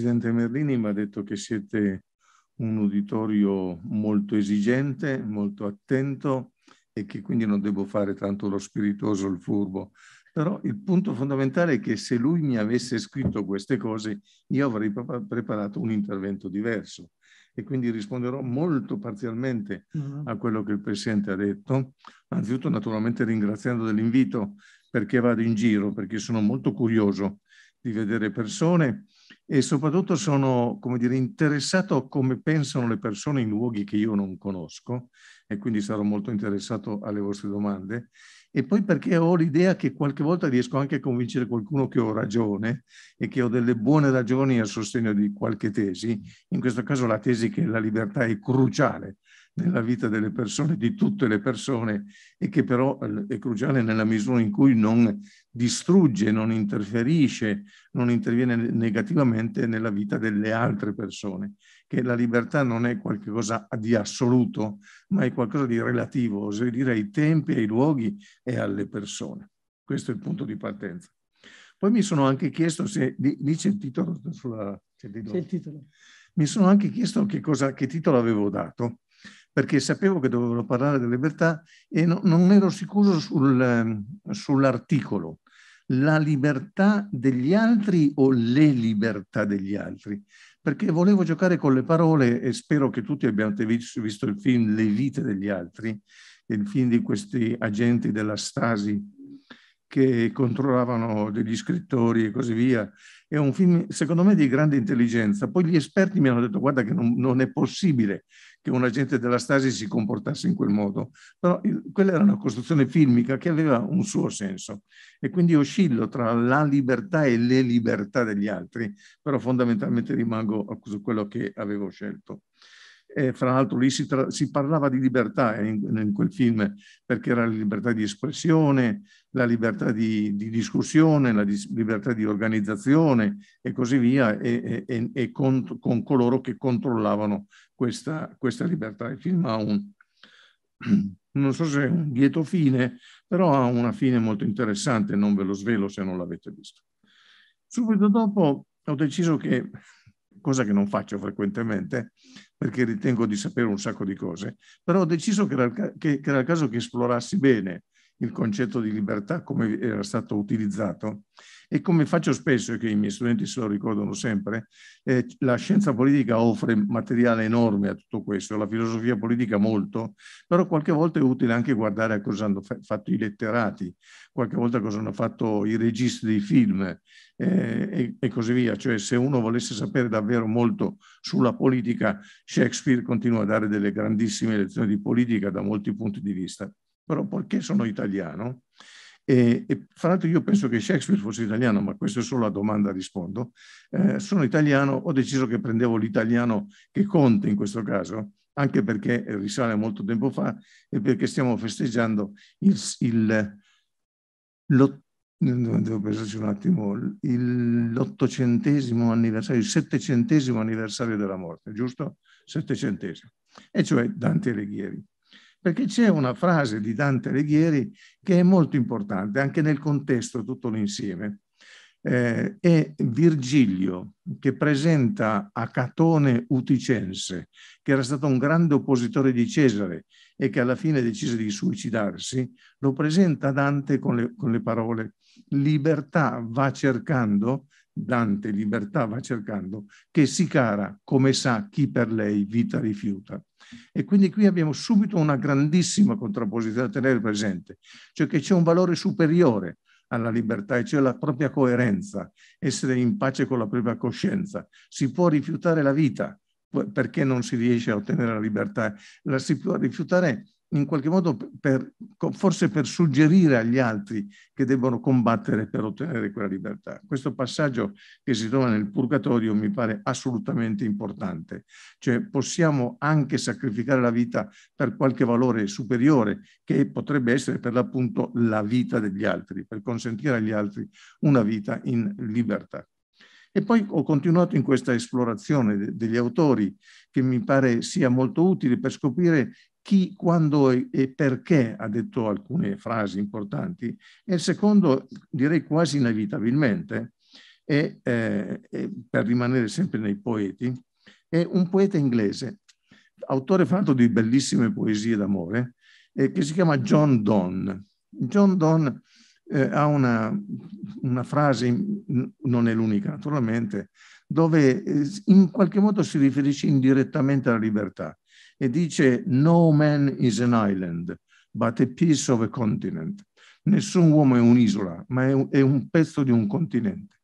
Presidente Merlini mi ha detto che siete un uditorio molto esigente, molto attento e che quindi non devo fare tanto lo spiritoso il furbo. Però il punto fondamentale è che se lui mi avesse scritto queste cose, io avrei preparato un intervento diverso e quindi risponderò molto parzialmente mm-hmm. a quello che il Presidente ha detto. Anzitutto naturalmente ringraziando dell'invito perché vado in giro, perché sono molto curioso di vedere persone e soprattutto sono dire, interessato a come pensano le persone in luoghi che io non conosco e quindi sarò molto interessato alle vostre domande e poi perché ho l'idea che qualche volta riesco anche a convincere qualcuno che ho ragione e che ho delle buone ragioni a sostegno di qualche tesi, in questo caso la tesi che la libertà è cruciale nella vita delle persone, di tutte le persone, e che però eh, è cruciale nella misura in cui non distrugge, non interferisce, non interviene negativamente nella vita delle altre persone che la libertà non è qualcosa di assoluto, ma è qualcosa di relativo, oserei dire ai tempi, ai luoghi e alle persone. Questo è il punto di partenza. Poi mi sono anche chiesto se, lì c'è il titolo, sulla, c'è il titolo. C'è il titolo. mi sono anche chiesto che, cosa, che titolo avevo dato perché sapevo che dovevo parlare della libertà e no, non ero sicuro sul, sull'articolo. La libertà degli altri o le libertà degli altri? perché volevo giocare con le parole e spero che tutti abbiate visto il film Le vite degli altri, il film di questi agenti della Stasi che controllavano degli scrittori e così via. È un film, secondo me, di grande intelligenza. Poi gli esperti mi hanno detto, guarda che non, non è possibile che un agente della Stasi si comportasse in quel modo, però quella era una costruzione filmica che aveva un suo senso e quindi oscillo tra la libertà e le libertà degli altri, però fondamentalmente rimango su quello che avevo scelto. E fra l'altro lì si, si, parlava di libertà eh, in, in, quel film, perché era la libertà di espressione, la libertà di, di discussione, la dis libertà di organizzazione e così via, e, e, e con, con, coloro che controllavano questa, questa libertà. Il film ha un, non so se è un lieto fine, però ha una fine molto interessante, non ve lo svelo se non l'avete visto. Subito dopo ho deciso che cosa che non faccio frequentemente perché ritengo di sapere un sacco di cose, però ho deciso che era, che, che era il caso che esplorassi bene il concetto di libertà come era stato utilizzato e come faccio spesso, e che i miei studenti se lo ricordano sempre, eh, la scienza politica offre materiale enorme a tutto questo, la filosofia politica molto, però qualche volta è utile anche guardare a cosa hanno fatto i letterati, qualche volta cosa hanno fatto i registi dei film eh, e, e così via. Cioè se uno volesse sapere davvero molto sulla politica, Shakespeare continua a dare delle grandissime lezioni di politica da molti punti di vista. Però poiché sono italiano, e, e, fra l'altro io penso che Shakespeare fosse italiano, ma questa è solo la domanda, rispondo. Eh, sono italiano, ho deciso che prendevo l'italiano che conta in questo caso, anche perché risale molto tempo fa e perché stiamo festeggiando il, il, lo, devo pensarci un attimo, l'ottocentesimo anniversario, il settecentesimo anniversario della morte, giusto? Settecentesimo, e cioè Dante Alighieri perché c'è una frase di Dante Alighieri che è molto importante anche nel contesto tutto l'insieme. Eh, è Virgilio che presenta a Catone Uticense, che era stato un grande oppositore di Cesare e che alla fine decise di suicidarsi, lo presenta a Dante con le, con le parole libertà va cercando Dante libertà va cercando, che si cara come sa chi per lei vita rifiuta. E quindi qui abbiamo subito una grandissima contrapposizione da tenere presente, cioè che c'è un valore superiore alla libertà, e cioè la propria coerenza, essere in pace con la propria coscienza. Si può rifiutare la vita perché non si riesce a ottenere la libertà, la si può rifiutare in qualche modo per, forse per suggerire agli altri che debbono combattere per ottenere quella libertà. Questo passaggio che si trova nel purgatorio mi pare assolutamente importante, cioè possiamo anche sacrificare la vita per qualche valore superiore che potrebbe essere per l'appunto la vita degli altri, per consentire agli altri una vita in libertà. E poi ho continuato in questa esplorazione degli autori che mi pare sia molto utile per scoprire chi, quando e perché ha detto alcune frasi importanti e il secondo, direi quasi inevitabilmente, è, eh, è, per rimanere sempre nei poeti, è un poeta inglese, autore fatto di bellissime poesie d'amore, eh, che si chiama John Donne. John Donne eh, ha una, una, frase, non è l'unica naturalmente, dove eh, in qualche modo si riferisce indirettamente alla libertà e dice no man is an island, but a piece of a continent. Nessun uomo è un'isola, ma è un pezzo di un continente.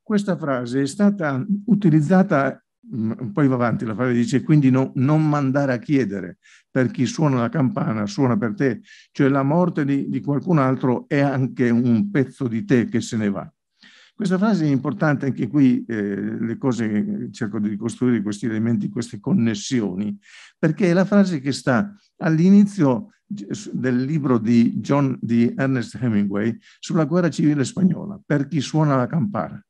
Questa frase è stata utilizzata mm, poi va avanti, la frase dice quindi no, non mandare a chiedere per chi suona la campana, suona per te, cioè la morte di, di, qualcun altro è anche un pezzo di te che se ne va. Questa frase è importante anche qui, eh, le cose cerco di ricostruire questi elementi, queste connessioni, perché è la frase che sta all'inizio del libro di, John, di Ernest Hemingway sulla guerra civile spagnola, per chi suona la campana,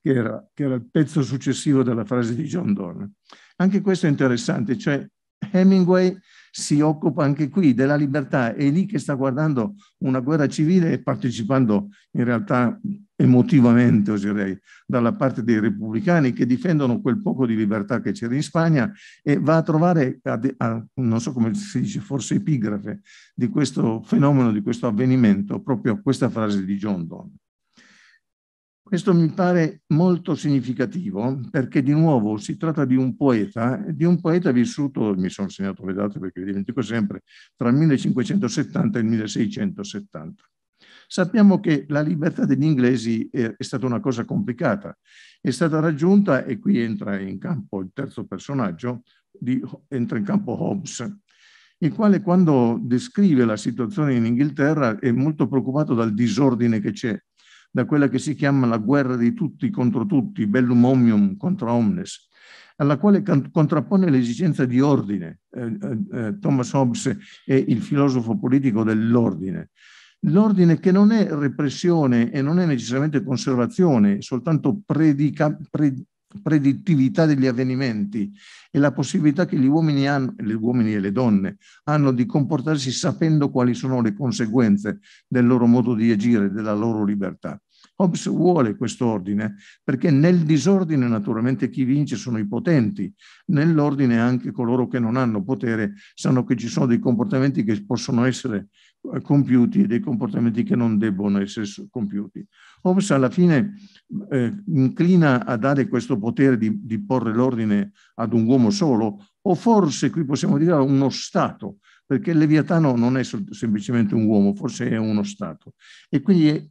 che era, che era il pezzo successivo della frase di John Donne. Anche questo è interessante, cioè Hemingway si occupa anche qui della libertà, è lì che sta guardando una guerra civile e partecipando in realtà emotivamente, oserei, dalla parte dei repubblicani che difendono quel poco di libertà che c'era in Spagna e va a trovare, a, a, non so come si dice, forse epigrafe di questo fenomeno, di questo avvenimento, proprio questa frase di John Donne. Questo mi pare molto significativo perché di nuovo si tratta di un poeta, di un poeta vissuto, mi sono segnato le date perché le dimentico sempre, tra il 1570 e il 1670. Sappiamo che la libertà degli inglesi è, stata una cosa complicata, è stata raggiunta e qui entra in campo il terzo personaggio, di, entra in campo Hobbes, il quale quando descrive la situazione in Inghilterra è molto preoccupato dal disordine che c'è, da quella che si chiama la guerra di tutti contro tutti, bellum omnium contra omnes, alla quale contrappone l'esigenza di ordine. Eh, eh, eh, Thomas Hobbes è il filosofo politico dell'ordine, l'ordine che non è repressione e non è necessariamente conservazione, soltanto predica, pre, predittività degli avvenimenti e la possibilità che gli uomini, hanno, gli uomini e le donne hanno di comportarsi sapendo quali sono le conseguenze del loro modo di agire, della loro libertà. Hobbes vuole questo ordine perché nel disordine naturalmente chi vince sono i potenti, nell'ordine anche coloro che non hanno potere sanno che ci sono dei comportamenti che possono essere eh, compiuti e dei comportamenti che non debbono essere compiuti. Hobbes alla fine eh, inclina a dare questo potere di, di porre l'ordine ad un uomo solo, o forse qui possiamo dire a uno Stato, perché Leviatano non è semplicemente un uomo, forse è uno Stato. E quindi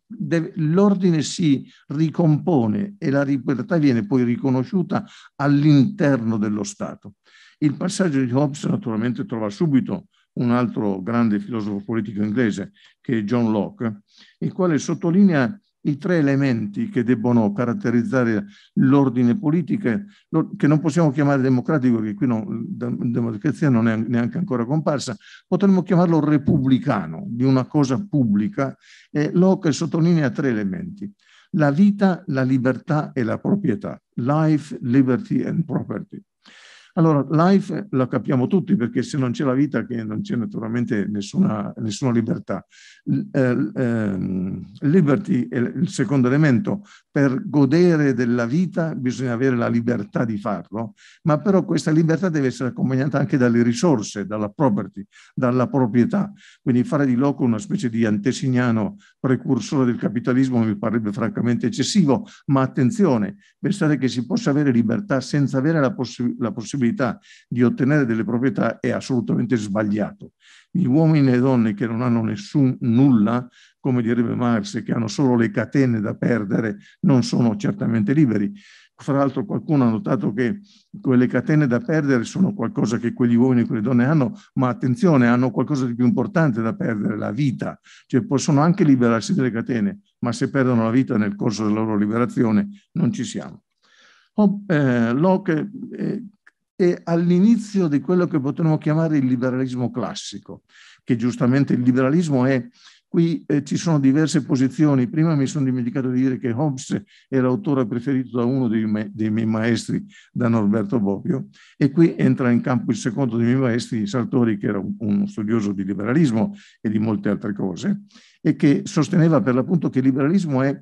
l'ordine si ricompone e la libertà viene poi riconosciuta all'interno dello Stato. Il passaggio di Hobbes naturalmente trova subito un altro grande filosofo politico inglese, che è John Locke, il quale sottolinea i tre elementi che debbono caratterizzare l'ordine politico, che non possiamo chiamare democratico, perché qui non, democrazia non è neanche ancora comparsa, potremmo chiamarlo repubblicano, di una cosa pubblica, e Locke sottolinea tre elementi, la vita, la libertà e la proprietà, life, liberty and property. Allora, life la capiamo tutti perché se non c'è la vita che non c'è naturalmente nessuna, nessuna libertà. Eh, eh, liberty è il secondo elemento, per godere della vita bisogna avere la libertà di farlo, ma però questa libertà deve essere accompagnata anche dalle risorse, dalla property, dalla proprietà. Quindi fare di Loco una specie di antesignano precursore del capitalismo mi parrebbe francamente eccessivo, ma attenzione, pensare che si possa avere libertà senza avere la, possi la possibilità di ottenere delle proprietà è assolutamente sbagliato. Gli uomini e le donne che non hanno nessun nulla come direbbe Marx, che hanno solo le catene da perdere, non sono certamente liberi. Fra l'altro qualcuno ha notato che quelle catene da perdere sono qualcosa che quegli uomini e quelle donne hanno, ma attenzione, hanno qualcosa di più importante da perdere, la vita. Cioè possono anche liberarsi delle catene, ma se perdono la vita nel corso della loro liberazione non ci siamo. Oh, eh, Locke eh, è all'inizio di quello che potremmo chiamare il liberalismo classico, che giustamente il liberalismo è Qui eh, ci sono diverse posizioni. Prima mi sono dimenticato di dire che Hobbes era l'autore preferito da uno dei, me, dei miei maestri, da Norberto Bobbio, e qui entra in campo il secondo dei miei maestri, Sartori, che era un, uno studioso di liberalismo e di molte altre cose, e che sosteneva per l'appunto che il liberalismo è...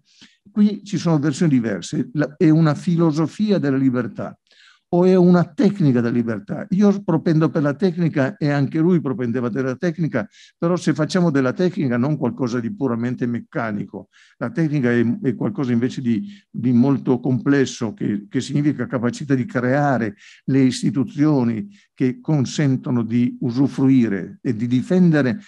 Qui ci sono versioni diverse, la, è una filosofia della libertà o è una tecnica della libertà. Io propendo per la tecnica e anche lui propendeva della tecnica, però se facciamo della tecnica non qualcosa di puramente meccanico, la tecnica è, è qualcosa invece di, di molto complesso che, che, significa capacità di creare le istituzioni che consentono di usufruire e di difendere,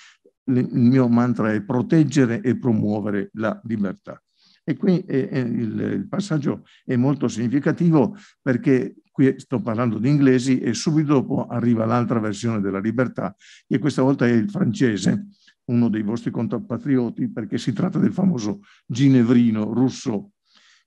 il mio mantra è proteggere e promuovere la libertà. E qui il, il passaggio è molto significativo perché qui sto parlando di inglesi e subito dopo arriva l'altra versione della libertà, che questa volta è il francese, uno dei vostri compatrioti, perché si tratta del famoso ginevrino russo,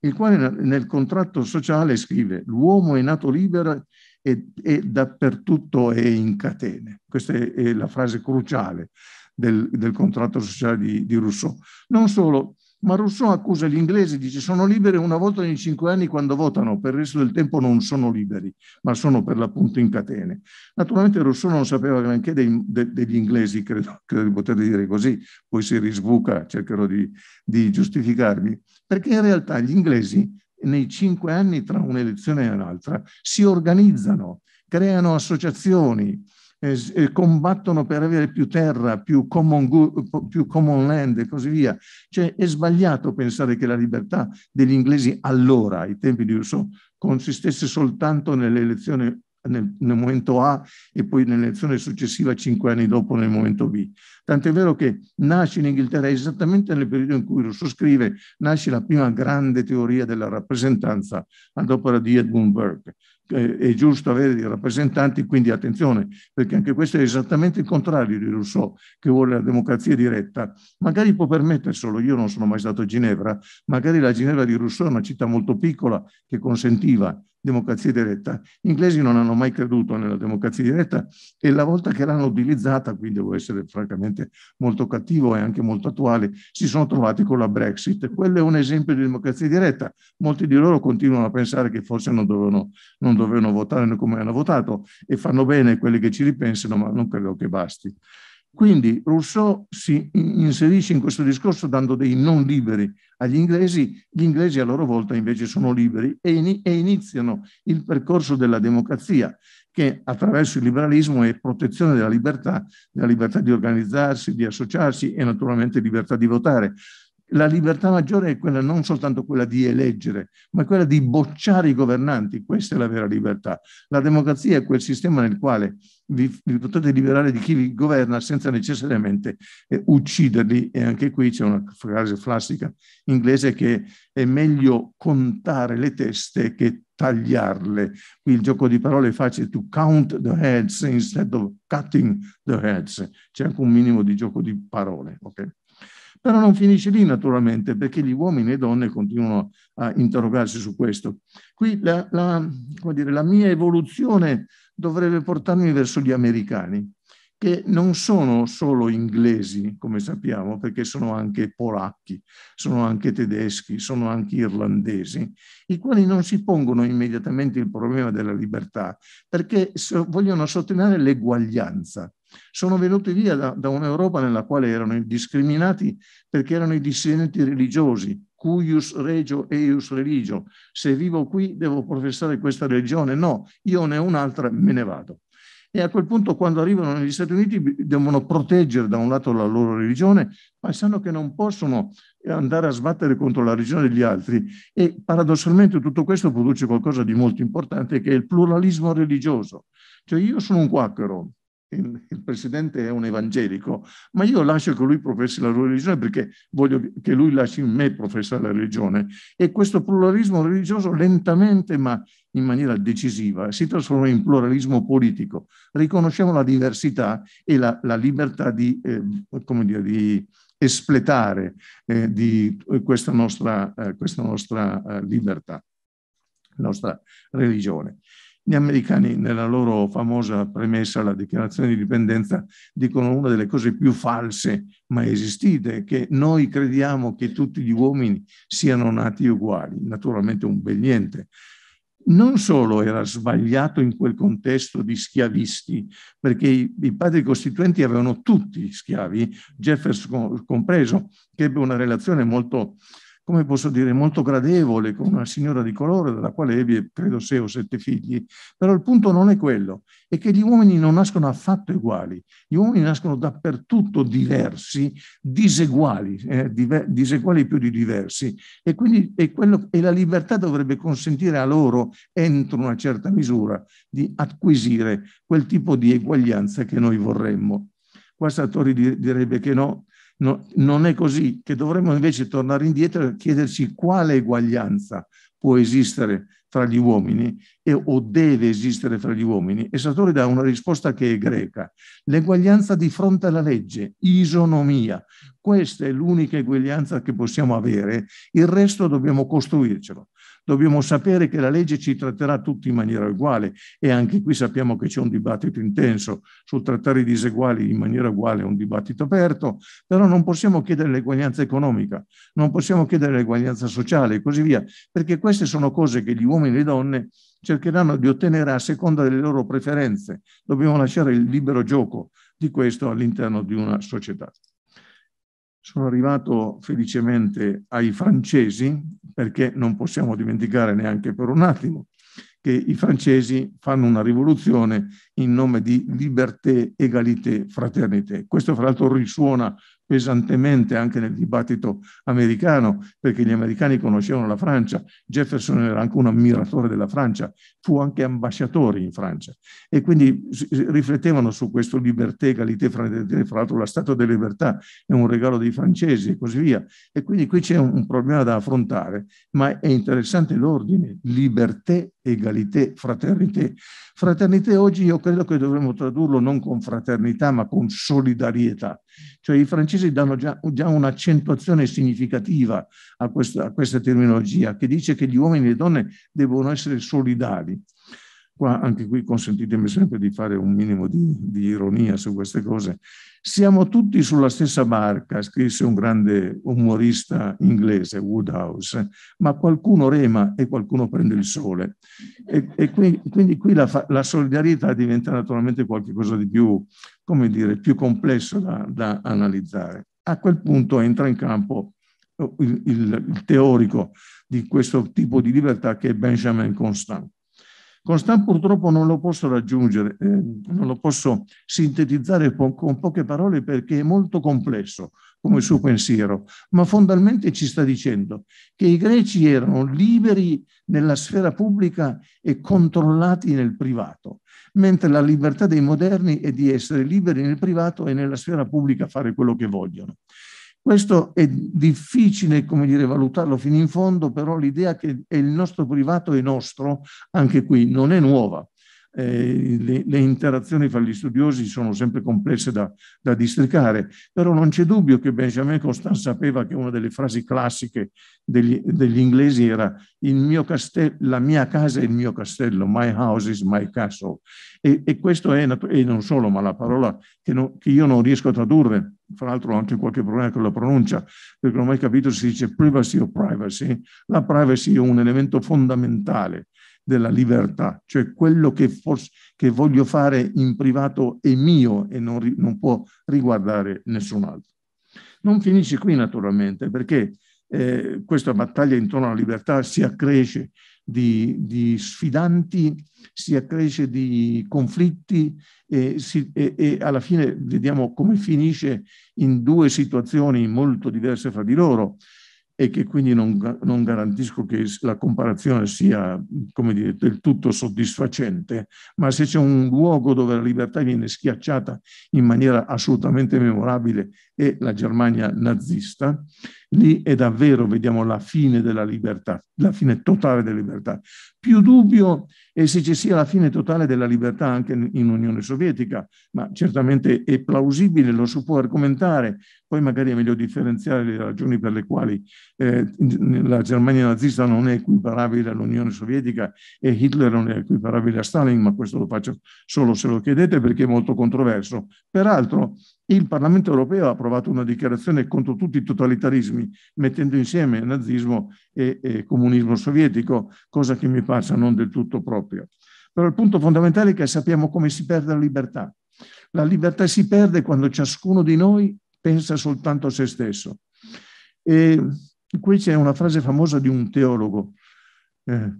il quale nel contratto sociale scrive l'uomo è nato libero e, e dappertutto è in catene. Questa è, è la frase cruciale del, del, contratto sociale di, di Rousseau. Non solo, ma Rousseau accusa gli inglesi, dice sono liberi una volta ogni cinque anni quando votano, per il resto del tempo non sono liberi, ma sono per l'appunto in catene. Naturalmente Rousseau non sapeva neanche dei, de, degli inglesi, credo, credo, di poter dire così, poi si risbuca, cercherò di, di giustificarmi, perché in realtà gli inglesi nei cinque anni tra un'elezione e un'altra si organizzano, creano associazioni, eh, combattono per avere più terra, più common, più common land e così via. Cioè è sbagliato pensare che la libertà degli inglesi allora, ai tempi di Rousseau, consistesse soltanto nell'elezione nel, nel, momento A e poi nell'elezione successiva cinque anni dopo nel momento B. Tant'è vero che nasce in Inghilterra esattamente nel periodo in cui Rousseau scrive, nasce la prima grande teoria della rappresentanza ad opera di Edmund Burke è giusto avere dei rappresentanti, quindi attenzione, perché anche questo è esattamente il contrario di Rousseau, che vuole la democrazia diretta. Magari può permetterselo, io non sono mai stato a Ginevra, magari la Ginevra di Rousseau è una città molto piccola che consentiva democrazia diretta. Gli inglesi non hanno mai creduto nella democrazia diretta e la volta che l'hanno utilizzata, qui devo essere francamente molto cattivo e anche molto attuale, si sono trovati con la Brexit. Quello è un esempio di democrazia diretta. Molti di loro continuano a pensare che forse non dovevano, non dovevano votare come hanno votato e fanno bene quelli che ci ripensano, ma non credo che basti. Quindi Rousseau si inserisce in questo discorso dando dei non liberi agli inglesi, gli inglesi a loro volta invece sono liberi e, in, e iniziano il percorso della democrazia che attraverso il liberalismo è protezione della libertà, della libertà di organizzarsi, di associarsi e naturalmente libertà di votare la libertà maggiore è quella non soltanto quella di eleggere, ma quella di bocciare i governanti. Questa è la vera libertà. La democrazia è quel sistema nel quale vi, vi potete liberare di chi vi governa senza necessariamente eh, ucciderli. E anche qui c'è una frase classica inglese che è meglio contare le teste che tagliarle. Qui il gioco di parole è facile, to count the heads instead of cutting the heads. C'è anche un minimo di gioco di parole. Okay? Però non finisce lì naturalmente, perché gli uomini e le donne continuano a interrogarsi su questo. Qui la, la, dire, la mia evoluzione dovrebbe portarmi verso gli americani, che non sono solo inglesi, come sappiamo, perché sono anche polacchi, sono anche tedeschi, sono anche irlandesi, i quali non si pongono immediatamente il problema della libertà, perché vogliono sottolineare l'eguaglianza sono venuti via da, da un'Europa nella quale erano discriminati perché erano i dissidenti religiosi, cuius regio eius religio, se vivo qui devo professare questa religione, no, io ne ho un'altra, me ne vado. E a quel punto quando arrivano negli Stati Uniti devono proteggere da un lato la loro religione, ma sanno che non possono eh, andare a sbattere contro la religione degli altri. E paradossalmente tutto questo produce qualcosa di molto importante che è il pluralismo religioso. Cioè io sono un quacchero, il, il, presidente è un evangelico, ma io lascio che lui professi la religione perché voglio che lui lasci me professare la religione. E questo pluralismo religioso lentamente ma in maniera decisiva si trasforma in pluralismo politico. Riconosciamo la diversità e la, la libertà di, eh, come dire, di espletare eh, di eh, questa nostra, eh, questa nostra eh, libertà, nostra religione. Gli americani, nella loro famosa premessa alla dichiarazione di dipendenza, dicono una delle cose più false mai esistite, che noi crediamo che tutti gli uomini siano nati uguali, naturalmente un bel niente non solo era sbagliato in quel contesto di schiavisti, perché i, i, padri costituenti avevano tutti schiavi, Jefferson compreso, che ebbe una relazione molto come posso dire, molto gradevole, con una signora di colore, dalla quale ebbe, credo, sei o sette figli. Però il punto non è quello, è che gli uomini non nascono affatto uguali. Gli uomini nascono dappertutto diversi, diseguali, eh, diver diseguali più di diversi. E quindi è quello, e la libertà dovrebbe consentire a loro, entro una certa misura, di acquisire quel tipo di eguaglianza che noi vorremmo. Qua Satori direbbe che no, No, non è così, che dovremmo invece tornare indietro e chiederci quale eguaglianza può esistere fra gli uomini e, o deve esistere fra gli uomini. E Satori dà una risposta che è greca. L'eguaglianza di fronte alla legge, isonomia. Questa è l'unica eguaglianza che possiamo avere, il resto dobbiamo costruircelo. Dobbiamo sapere che la legge ci tratterà tutti in maniera uguale e anche qui sappiamo che c'è un dibattito intenso sul trattare i diseguali in maniera uguale, è un dibattito aperto, però non possiamo chiedere l'eguaglianza economica, non possiamo chiedere l'eguaglianza sociale e così via, perché queste sono cose che gli uomini e le donne cercheranno di ottenere a seconda delle loro preferenze. Dobbiamo lasciare il libero gioco di questo all'interno di una società sono arrivato felicemente ai francesi, perché non possiamo dimenticare neanche per un attimo che i francesi fanno una rivoluzione in nome di liberté, égalité, fraternité. Questo fra l'altro risuona pesantemente anche nel dibattito americano, perché gli americani conoscevano la Francia, Jefferson era anche un ammiratore della Francia, fu anche ambasciatore in Francia e quindi riflettevano su questo liberté, qualité, fra l'altro la Statua della Libertà è un regalo dei francesi e così via. E quindi qui c'è un problema da affrontare, ma è interessante l'ordine, libertà, egalité, fraternité. Fraternité oggi io credo che dovremmo tradurlo non con fraternità ma con solidarietà, cioè i francesi francesi danno già, già un'accentuazione significativa a questa, a questa, terminologia che dice che gli uomini e le donne devono essere solidali. Qua, anche qui consentitemi sempre di fare un minimo di, di ironia su queste cose. Siamo tutti sulla stessa barca, scrisse un grande umorista inglese, Woodhouse, ma qualcuno rema e qualcuno prende il sole. E, e qui, quindi qui la, la, solidarietà diventa naturalmente qualcosa di più, come dire, più complesso da, da analizzare. A quel punto entra in campo oh, il, il, il teorico di questo tipo di libertà che è Benjamin Constant. Constant purtroppo non lo posso raggiungere, eh, non lo posso sintetizzare po con poche parole perché è molto complesso come suo pensiero, ma fondamentalmente ci sta dicendo che i greci erano liberi nella sfera pubblica e controllati nel privato, mentre la libertà dei moderni è di essere liberi nel privato e nella sfera pubblica fare quello che vogliono. Questo è difficile, come dire, valutarlo fino in fondo, però l'idea che il nostro privato è nostro, anche qui, non è nuova eh, le, le, interazioni fra gli studiosi sono sempre complesse da, da districare, però non c'è dubbio che Benjamin Constant sapeva che una delle frasi classiche degli, degli inglesi era mio castello, la mia casa è il mio castello, my house is my castle. E, e questo è, e non solo, ma la parola che, no, che io non riesco a tradurre, fra l'altro ho anche qualche problema con la pronuncia, perché non ho mai capito se si dice privacy o privacy. La privacy è un elemento fondamentale della libertà, cioè quello che, forse, che voglio fare in privato è mio e non, non, può riguardare nessun altro. Non finisce qui naturalmente perché eh, questa battaglia intorno alla libertà si accresce di, di sfidanti, si accresce di conflitti e, si, e, e alla fine vediamo come finisce in due situazioni molto diverse fra di loro e che quindi non, non garantisco che la comparazione sia dire, del tutto soddisfacente, ma se c'è un luogo dove la libertà viene schiacciata in maniera assolutamente memorabile è la Germania nazista lì è davvero, vediamo, la fine della libertà, la fine totale della libertà. Più dubbio è se ci sia la fine totale della libertà anche in Unione Sovietica, ma certamente è plausibile, lo si può argomentare, poi magari è meglio differenziare le ragioni per le quali eh, la Germania nazista non è equiparabile all'Unione Sovietica e Hitler non è equiparabile a Stalin, ma questo lo faccio solo se lo chiedete perché è molto controverso. Peraltro il Parlamento europeo ha approvato una dichiarazione contro tutti i totalitarismi, mettendo insieme nazismo e, e comunismo sovietico, cosa che mi passa non del tutto proprio. Però il punto fondamentale è che sappiamo come si perde la libertà. La libertà si perde quando ciascuno di noi pensa soltanto a se stesso. E qui c'è una frase famosa di un teologo. Eh,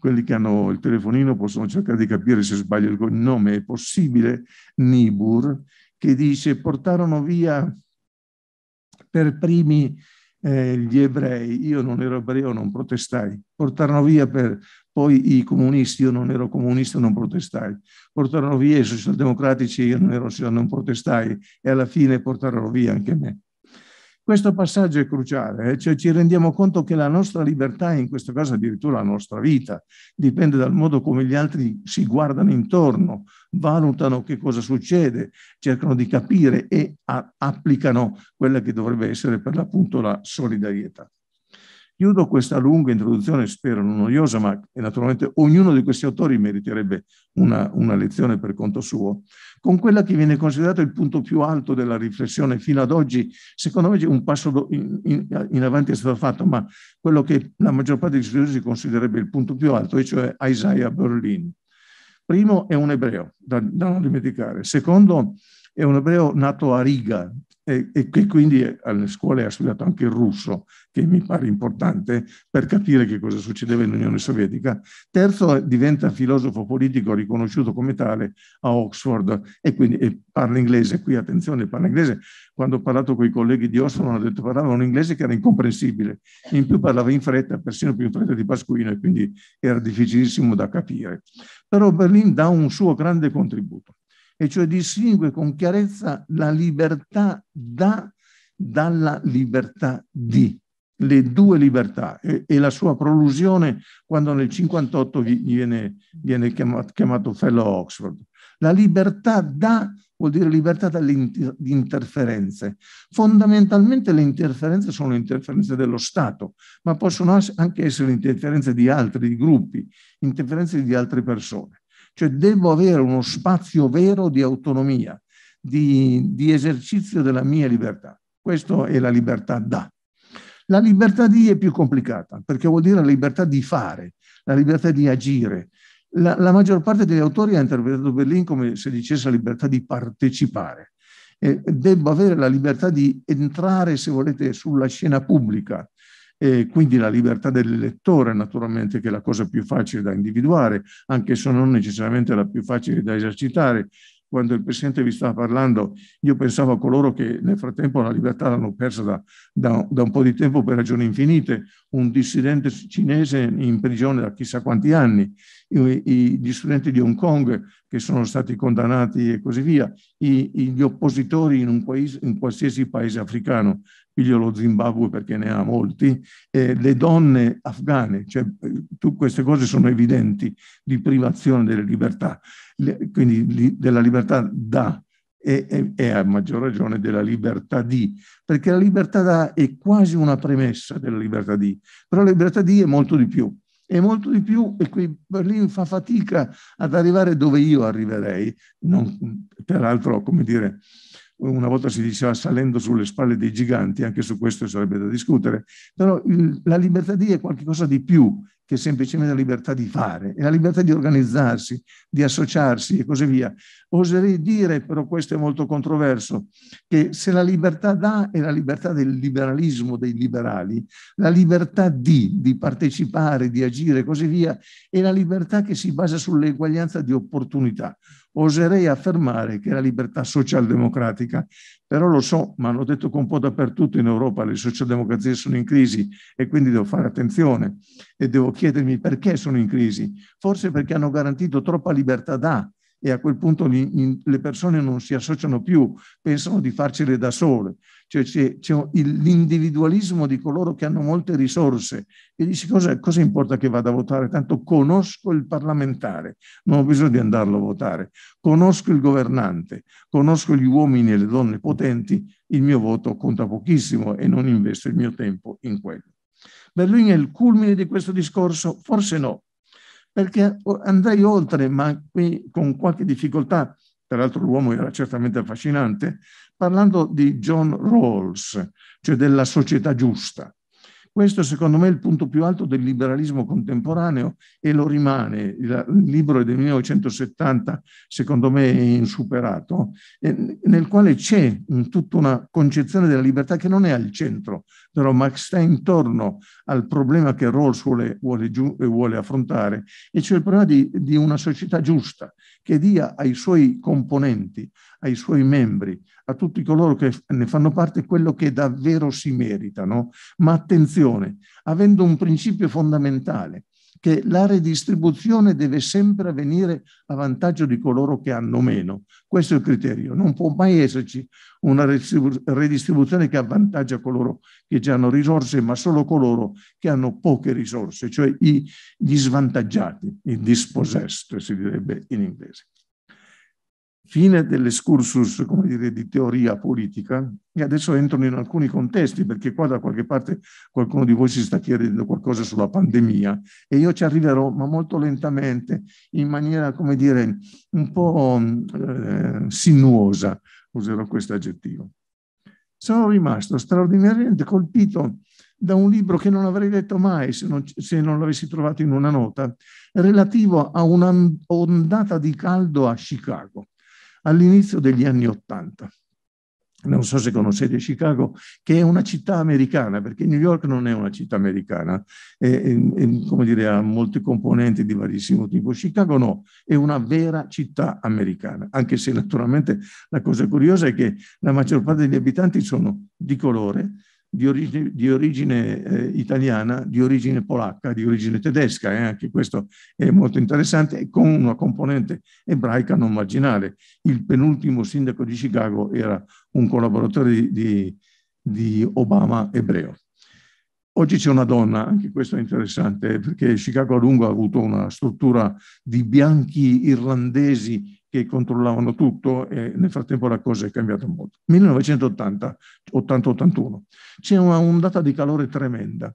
quelli che hanno il telefonino possono cercare di capire se sbaglio il nome. È possibile, Nibur, che dice portarono via per primi eh, gli ebrei, io non ero ebreo, non protestai, portarono via per poi i comunisti, io non ero comunista, non protestai, portarono via i socialdemocratici, io non ero non protestai e alla fine portarono via anche me. Questo passaggio è cruciale, eh. cioè ci rendiamo conto che la nostra libertà, in questo caso addirittura la nostra vita, dipende dal modo come gli altri si guardano intorno, valutano che cosa succede, cercano di capire e applicano quella che dovrebbe essere per l'appunto la solidarietà. Chiudo questa lunga introduzione, spero non noiosa, ma naturalmente ognuno di questi autori meriterebbe una, una, lezione per conto suo, con quella che viene considerata il punto più alto della riflessione fino ad oggi. Secondo me un passo in, in, in avanti è stato fatto, ma quello che la maggior parte degli studiosi considererebbe il punto più alto, e cioè Isaiah Berlin. Primo è un ebreo, da, da non dimenticare. Secondo, è un ebreo nato a Riga e, che quindi alle scuole ha studiato anche il russo, che mi pare importante per capire che cosa succedeva in Unione Sovietica. Terzo, eh, diventa filosofo politico riconosciuto come tale a Oxford e quindi e parla inglese. Qui attenzione, parla inglese. Quando ho parlato con i colleghi di Oxford hanno detto parlava un inglese che era incomprensibile. In più parlava in fretta, persino più in fretta di Pasquino e quindi era difficilissimo da capire. Però Berlin dà un suo grande contributo e cioè distingue con chiarezza la libertà da dalla libertà di, le due libertà e, e la sua prolusione quando nel 58 viene, viene chiamato, chiamato fellow Oxford. La libertà da vuol dire libertà dalle interferenze. Fondamentalmente le interferenze sono interferenze dello Stato, ma possono anche essere interferenze di altri di gruppi, interferenze di altre persone. Cioè devo avere uno spazio vero di autonomia, di, di esercizio della mia libertà. Questa è la libertà da. La libertà di è più complicata, perché vuol dire la libertà di fare, la libertà di agire. La, la maggior parte degli autori ha interpretato Berlin come se dicesse la libertà di partecipare. Eh, debbo avere la libertà di entrare, se volete, sulla scena pubblica, e quindi la libertà dell'elettore naturalmente che è la cosa più facile da individuare, anche se non necessariamente la più facile da esercitare. Quando il Presidente vi stava parlando, io pensavo a coloro che nel frattempo la libertà l'hanno persa da, da, da un po' di tempo per ragioni infinite, un dissidente cinese in prigione da chissà quanti anni, gli studenti di Hong Kong che sono stati condannati e così via, i, gli oppositori in, paese, in, qualsiasi paese africano, piglio lo Zimbabwe perché ne ha molti, eh, le donne afghane, cioè eh, tu, queste cose sono evidenti di privazione delle libertà, le, quindi li, della libertà da e, e, e, a maggior ragione della libertà di, perché la libertà da è quasi una premessa della libertà di, però la libertà di è molto di più e molto di più e qui Berlino fa fatica ad arrivare dove io arriverei, non, peraltro come dire una volta si diceva salendo sulle spalle dei giganti, anche su questo sarebbe da discutere, però il, la libertà di è qualcosa di più che semplicemente la libertà di fare, è la libertà di organizzarsi, di associarsi e così via. Oserei dire, però questo è molto controverso, che se la libertà dà è la libertà del liberalismo dei liberali, la libertà di, di partecipare, di agire e così via, è la libertà che si basa sull'eguaglianza di opportunità. Oserei affermare che la libertà socialdemocratica però lo so, ma l'ho detto un po' dappertutto in Europa, le socialdemocrazie sono in crisi e quindi devo fare attenzione e devo chiedermi perché sono in crisi. Forse perché hanno garantito troppa libertà da, e a quel punto le persone non si associano più, pensano di farcele da sole. Cioè c'è, c'è l'individualismo di coloro che hanno molte risorse e dici cosa, cosa, importa che vada a votare? Tanto conosco il parlamentare, non ho bisogno di andarlo a votare, conosco il governante, conosco gli uomini e le donne potenti, il mio voto conta pochissimo e non investo il mio tempo in quello. Berlino è il culmine di questo discorso? Forse no, perché andrei oltre, ma qui con qualche difficoltà, tra l'altro l'uomo era certamente affascinante, parlando di John Rawls, cioè della società giusta. Questo secondo me è il punto più alto del liberalismo contemporaneo e lo rimane. Il libro è del 1970, secondo me è insuperato, nel quale c'è tutta una concezione della libertà che non è al centro però Marx sta intorno al problema che Rawls vuole, vuole, vuole affrontare, e cioè il problema di, di una società giusta che dia ai suoi componenti, ai suoi membri, a tutti coloro che ne fanno parte quello che davvero si meritano. Ma attenzione, avendo un principio fondamentale, che la redistribuzione deve sempre avvenire a vantaggio di coloro che hanno meno. Questo è il criterio. Non può mai esserci una redistribuzione che avvantaggia coloro che già hanno risorse, ma solo coloro che hanno poche risorse, cioè gli svantaggiati, i dispossessed si direbbe in inglese fine dell'escursus, come dire, di teoria politica, e adesso entro in alcuni contesti, perché qua da qualche parte qualcuno di voi si sta chiedendo qualcosa sulla pandemia, e io ci arriverò, ma molto lentamente, in maniera, come dire, un po' eh, sinuosa, userò questo aggettivo. Sono rimasto straordinariamente colpito da un libro che non avrei letto mai se non, non l'avessi trovato in una nota, relativo a un'ondata di caldo a Chicago all'inizio degli anni Ottanta. Non so se conoscete Chicago, che è una città americana, perché New York non è una città americana, è, è, è, come dire, ha molte componenti di varissimo tipo. Chicago no, è una vera città americana, anche se naturalmente la cosa curiosa è che la maggior parte degli abitanti sono di colore, di origine, di origine eh, italiana, di origine polacca, di origine tedesca, eh, anche questo è molto interessante, con una componente ebraica non marginale. Il penultimo sindaco di Chicago era un collaboratore di, di, di Obama ebreo. Oggi c'è una donna, anche questo è interessante, perché Chicago a lungo ha avuto una struttura di bianchi irlandesi che controllavano tutto e nel frattempo la cosa è cambiata molto. 1980, 80-81, c'è una ondata di calore tremenda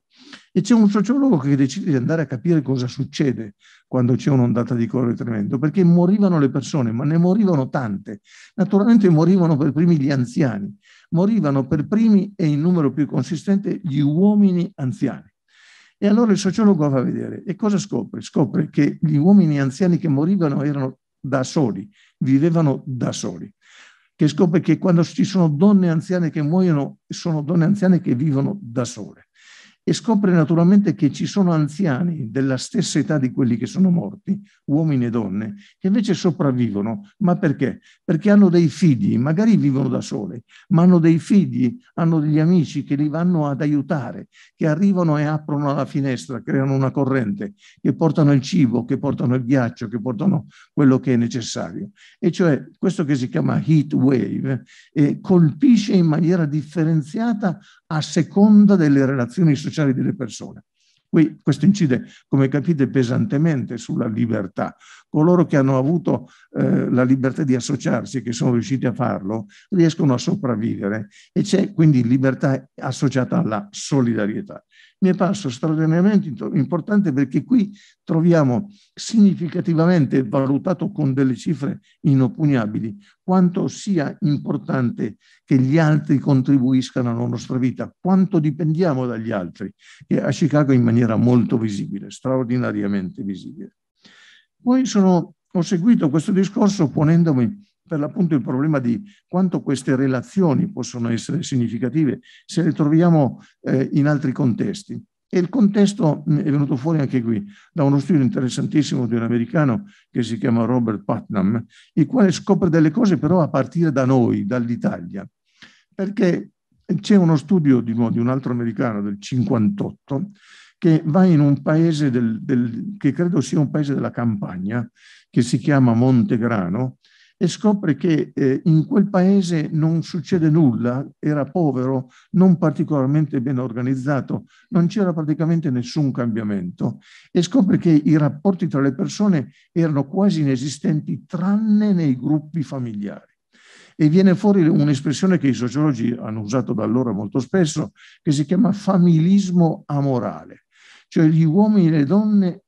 e c'è un sociologo che decide di andare a capire cosa succede quando c'è un'ondata di calore tremendo, perché morivano le persone, ma ne morivano tante. Naturalmente morivano per primi gli anziani, morivano per primi e in numero più consistente gli uomini anziani. E allora il sociologo va a vedere e cosa scopre? Scopre che gli uomini anziani che morivano erano da soli, vivevano da soli. Che scopre che quando ci sono donne anziane che muoiono, sono donne anziane che vivono da sole e scopre naturalmente che ci sono anziani della stessa età di quelli che sono morti, uomini e donne, che invece sopravvivono. Ma perché? Perché hanno dei figli, magari vivono da sole, ma hanno dei figli, hanno degli amici che li vanno ad aiutare, che arrivano e aprono la finestra, creano una corrente, che portano il cibo, che portano il ghiaccio, che portano quello che è necessario. E cioè questo che si chiama heat wave eh, colpisce in maniera differenziata a seconda delle relazioni sociali delle persone. Qui, questo incide, come capite, pesantemente sulla libertà. Coloro che hanno avuto eh, la libertà di associarsi e che sono riusciti a farlo riescono a sopravvivere e c'è quindi libertà associata alla solidarietà mi è parso straordinariamente importante perché qui troviamo significativamente valutato con delle cifre inoppugnabili quanto sia importante che gli altri contribuiscano alla nostra vita, quanto dipendiamo dagli altri, e a Chicago in maniera molto visibile, straordinariamente visibile. Poi sono, ho seguito questo discorso ponendomi per l'appunto il problema di quanto queste relazioni possono essere significative se le troviamo eh, in altri contesti. E il contesto mm, è venuto fuori anche qui da uno studio interessantissimo di un americano che si chiama Robert Putnam, il quale scopre delle cose però a partire da noi, dall'Italia, perché c'è uno studio di, nuovo, di un altro americano del 58 che va in un paese del, del, che credo sia un paese della campagna che si chiama Montegrano e scopre che eh, in quel paese non succede nulla, era povero, non particolarmente ben organizzato, non c'era praticamente nessun cambiamento e scopre che i rapporti tra le persone erano quasi inesistenti tranne nei gruppi familiari. E viene fuori un'espressione che i sociologi hanno usato da allora molto spesso, che si chiama familismo amorale, cioè gli uomini e le donne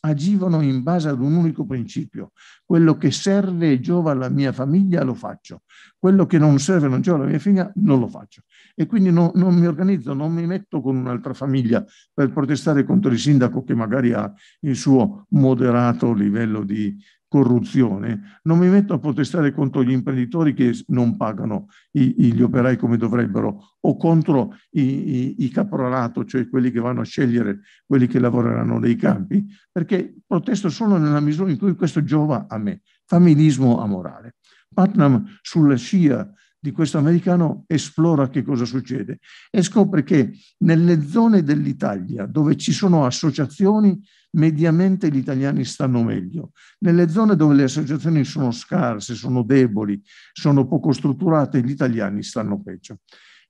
agivano in base ad un unico principio. Quello che serve e giova alla mia famiglia lo faccio, quello che non serve e non giova alla mia famiglia non lo faccio. E quindi no, non mi organizzo, non mi metto con un'altra famiglia per protestare contro il sindaco che magari ha il suo moderato livello di corruzione, non mi metto a protestare contro gli imprenditori che non pagano i, gli operai come dovrebbero o contro i, i, i, caporalato, cioè quelli che vanno a scegliere quelli che lavoreranno nei campi, perché protesto solo nella misura in cui questo giova a me, familismo amorale. Putnam sulla scia di questo americano esplora che cosa succede e scopre che nelle zone dell'Italia dove ci sono associazioni, mediamente gli italiani stanno meglio. Nelle zone dove le associazioni sono scarse, sono deboli, sono poco strutturate, gli italiani stanno peggio.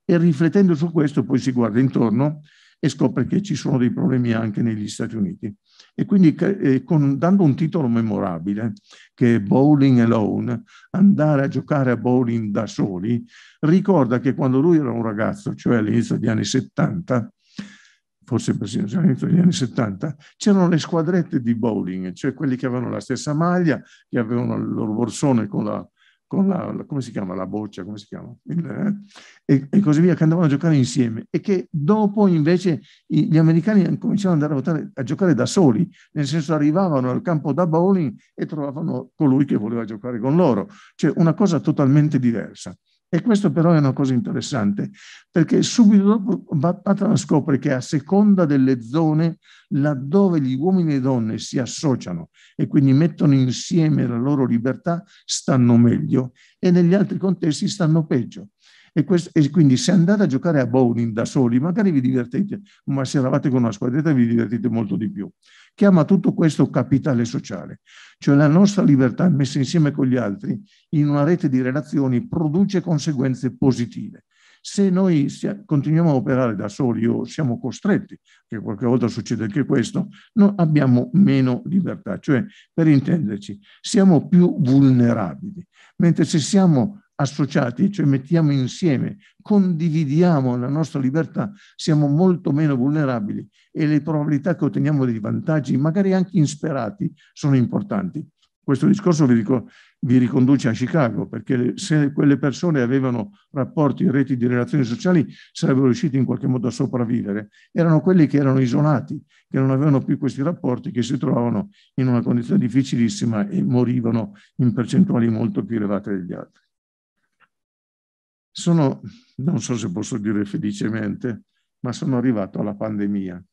E riflettendo su questo poi si guarda intorno e scopre che ci sono dei problemi anche negli Stati Uniti. E quindi eh, con, dando un titolo memorabile, che è Bowling Alone, andare a giocare a bowling da soli, ricorda che quando lui era un ragazzo, cioè all'inizio degli anni 70, forse persino già all'inizio degli anni 70, c'erano le squadrette di bowling, cioè quelli che avevano la stessa maglia, che avevano il loro borsone con la con mm-hmm. la, come si chiama, la boccia, come si chiama, Il, eh, e, e, così via, che andavano a giocare insieme e che dopo invece gli americani cominciavano ad andare a, votare, a giocare da soli, nel senso arrivavano al campo da bowling e trovavano colui che voleva giocare con loro, cioè una cosa totalmente diversa. E questo però è una cosa interessante, perché subito dopo Batman scopre che a seconda delle zone laddove gli uomini e le donne si associano e quindi mettono insieme la loro libertà, stanno meglio e negli altri contesti stanno peggio. E, questo, e, quindi se andate a giocare a bowling da soli, magari vi divertite, ma se eravate con una squadretta vi divertite molto di più chiama tutto questo capitale sociale, cioè la nostra libertà messa insieme con gli altri in una rete di relazioni produce conseguenze positive. Se noi continuiamo a operare da soli o siamo costretti, che qualche volta succede anche questo, noi abbiamo meno libertà, cioè per intenderci siamo più vulnerabili, mentre se siamo associati, cioè mettiamo insieme, condividiamo la nostra libertà, siamo molto meno vulnerabili e le probabilità che otteniamo dei vantaggi, magari anche insperati, sono importanti. Questo discorso vi, ric- vi riconduce a Chicago, perché se quelle persone avevano rapporti e reti di relazioni sociali sarebbero riusciti in qualche modo a sopravvivere. Erano quelli che erano isolati, che non avevano più questi rapporti, che si trovavano in una condizione difficilissima e morivano in percentuali molto più elevate degli altri sono, non so se posso dire felicemente, ma sono arrivato alla pandemia.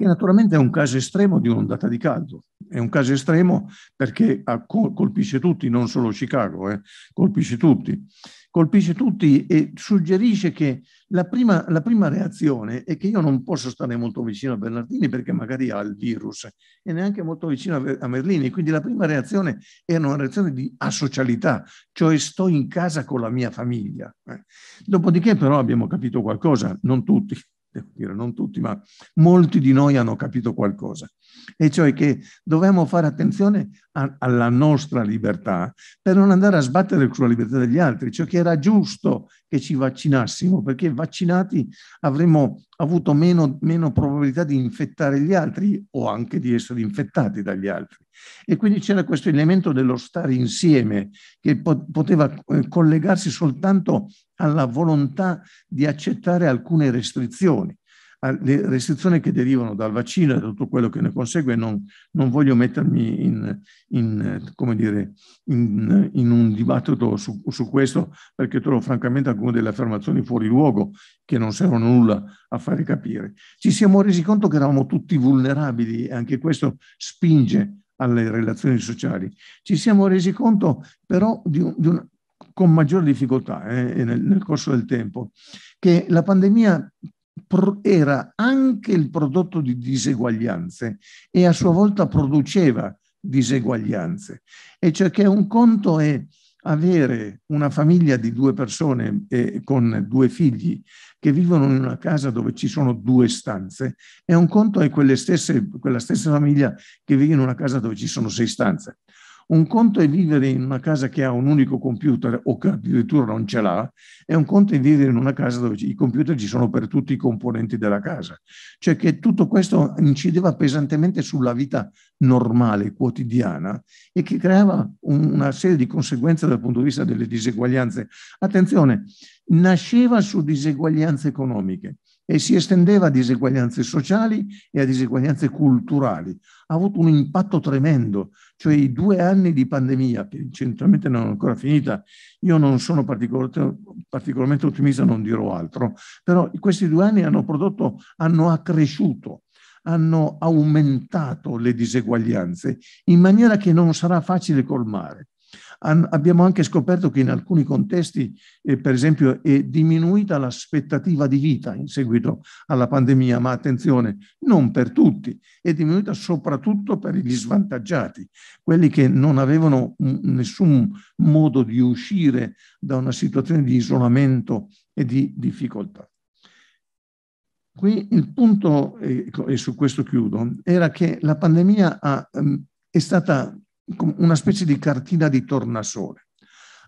che naturalmente è un caso estremo di un'ondata di caldo. È un caso estremo perché colpisce tutti, non solo Chicago, eh, colpisce tutti. Colpisce tutti e suggerisce che la prima, la prima, reazione è che io non posso stare molto vicino a Bernardini perché magari ha il virus e neanche molto vicino a Merlini. Quindi la prima reazione era una reazione di asocialità, cioè sto in casa con la mia famiglia. Eh. Dopodiché però abbiamo capito qualcosa, non tutti, devo dire non tutti, ma molti di noi hanno capito qualcosa e cioè che dobbiamo fare attenzione a, alla nostra libertà per non andare a sbattere sulla libertà degli altri, cioè che era giusto che ci vaccinassimo perché vaccinati avremmo avuto meno, meno probabilità di infettare gli altri o anche di essere infettati dagli altri. E quindi c'era questo elemento dello stare insieme che poteva eh, collegarsi soltanto alla volontà di accettare alcune restrizioni. Ah, le restrizioni che derivano dal vaccino e da tutto quello che ne consegue, non, non voglio mettermi in, in, dire, in, in un dibattito su, su, questo perché trovo francamente alcune delle affermazioni fuori luogo che non servono nulla a fare capire. Ci siamo resi conto che eravamo tutti vulnerabili e anche questo spinge alle relazioni sociali. Ci siamo resi conto però di, un, di una, con maggior difficoltà eh, nel, nel, corso del tempo, che la pandemia era anche il prodotto di diseguaglianze e a sua volta produceva diseguaglianze. E cioè che un conto è avere una famiglia di due persone eh, con due figli che vivono in una casa dove ci sono due stanze e un conto è stesse, quella stessa famiglia che vive in una casa dove ci sono sei stanze. Un conto è vivere in una casa che ha un unico computer o che addirittura non ce l'ha, e un conto è vivere in una casa dove i computer ci sono per tutti i componenti della casa. Cioè che tutto questo incideva pesantemente sulla vita normale, quotidiana, e che creava una serie di conseguenze dal punto di vista delle diseguaglianze. Attenzione, nasceva su diseguaglianze economiche e si estendeva a diseguaglianze sociali e a diseguaglianze culturali. Ha avuto un impatto tremendo, cioè i due anni di pandemia, che centralmente non è ancora finita, io non sono particolarmente ottimista, non dirò altro, però questi due anni hanno prodotto, hanno accresciuto hanno aumentato le diseguaglianze in maniera che non sarà facile colmare. An abbiamo anche scoperto che in alcuni contesti, eh, per esempio, è diminuita l'aspettativa di vita in seguito alla pandemia, ma attenzione, non per tutti, è diminuita soprattutto per gli svantaggiati, quelli che non avevano nessun modo di uscire da una situazione di isolamento e di difficoltà. Qui il punto, eh, ecco, e su questo chiudo, era che la pandemia ha, ehm, è stata una specie di cartina di tornasole.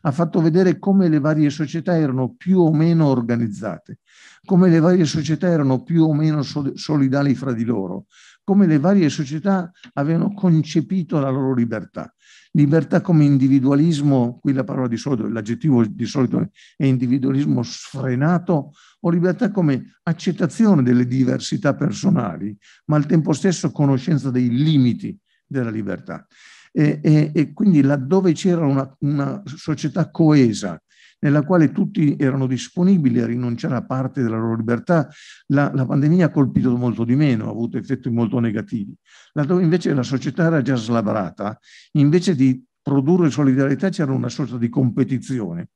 Ha fatto vedere come le varie società erano più o meno organizzate, come le varie società erano più o meno solidali fra di loro, come le varie società avevano concepito la loro libertà. Libertà come individualismo, qui la parola di solito, l'aggettivo di solito è individualismo sfrenato, o libertà come accettazione delle diversità personali, ma al tempo stesso conoscenza dei limiti della libertà. E, e, e quindi laddove c'era una, una società coesa, nella quale tutti erano disponibili a rinunciare a parte della loro libertà, la, la, pandemia ha colpito molto di meno, ha avuto effetti molto negativi. Laddove invece la società era già slabrata, invece di produrre solidarietà c'era una sorta di competizione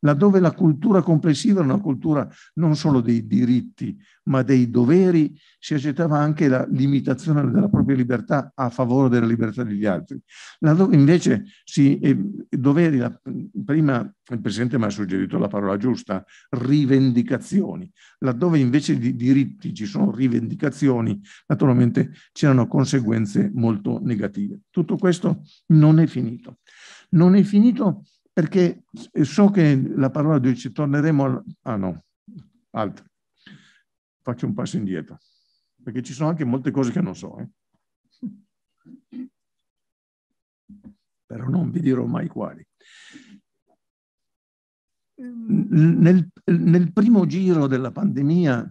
laddove la cultura complessiva era una cultura non solo dei diritti, ma dei doveri, si accettava anche la limitazione della propria libertà a favore della libertà degli altri. Laddove invece si, eh, doveri, la, prima il Presidente mi ha suggerito la parola giusta, rivendicazioni, laddove invece di diritti ci sono rivendicazioni, naturalmente c'erano conseguenze molto negative. Tutto questo non è finito. Non è finito perché so che la parola di ci torneremo... Al... Ah no, altro. Faccio un passo indietro, perché ci sono anche molte cose che non so. Eh? Però non vi dirò mai quali. Nel, nel primo giro della pandemia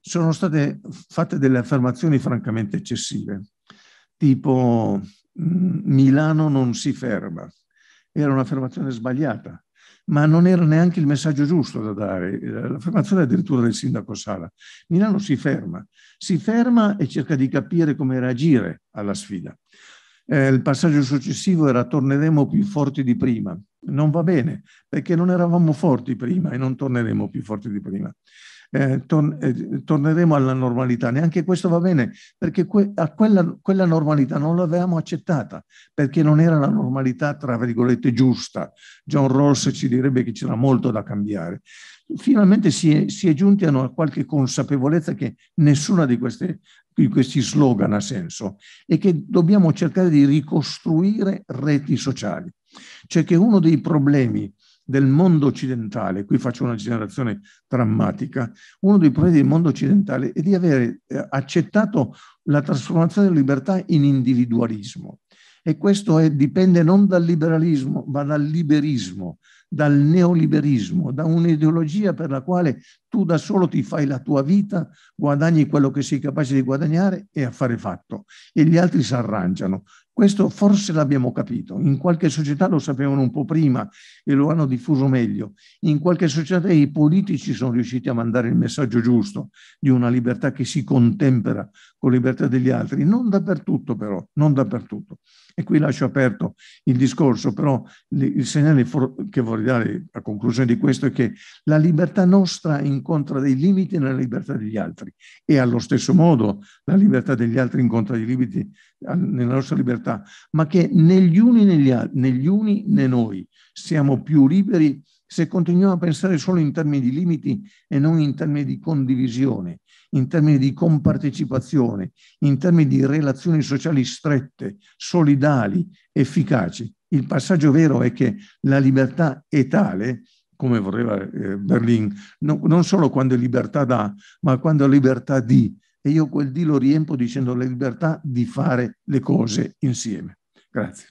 sono state fatte delle affermazioni francamente eccessive, tipo Milano non si ferma era un'affermazione sbagliata, ma non era neanche il messaggio giusto da dare. L'affermazione è addirittura del sindaco Sala. Milano si ferma, si ferma e cerca di capire come reagire alla sfida. Eh, il passaggio successivo era torneremo più forti di prima. Non va bene, perché non eravamo forti prima e non torneremo più forti di prima eh, tor- eh, torneremo alla normalità. Neanche questo va bene, perché que- quella, quella, normalità non l'avevamo accettata, perché non era la normalità, tra virgolette, giusta. John Rawls ci direbbe che c'era molto da cambiare. Finalmente si è, si è giunti a qualche consapevolezza che nessuna di queste di questi slogan ha senso e che dobbiamo cercare di ricostruire reti sociali. Cioè che uno dei problemi del mondo occidentale, qui faccio una generazione drammatica, uno dei problemi del mondo occidentale è di avere eh, accettato la trasformazione della libertà in individualismo. E questo è, dipende non dal liberalismo, ma dal liberismo, dal neoliberismo, da un'ideologia per la quale tu da solo ti fai la tua vita, guadagni quello che sei capace di guadagnare e affare fatto, e gli altri si arrangiano. Questo forse l'abbiamo capito, in qualche società lo sapevano un po' prima e lo hanno diffuso meglio, in qualche società i politici sono riusciti a mandare il messaggio giusto di una libertà che si contempera con la libertà degli altri, non dappertutto però, non dappertutto. E qui lascio aperto il discorso, però il segnale che vorrei dare a conclusione di questo è che la libertà nostra incontra dei limiti nella libertà degli altri e allo stesso modo la libertà degli altri incontra dei limiti nella nostra libertà, ma che negli uni, negli, negli uni né noi siamo più liberi se continuiamo a pensare solo in termini di limiti e non in termini di condivisione, in termini di compartecipazione, in termini di relazioni sociali strette, solidali, efficaci. Il passaggio vero è che la libertà è tale come voleva eh, Berlin, no, non solo quando è libertà da, ma quando è libertà di, e io quel dì lo riempo dicendo la libertà di fare le cose insieme. Grazie.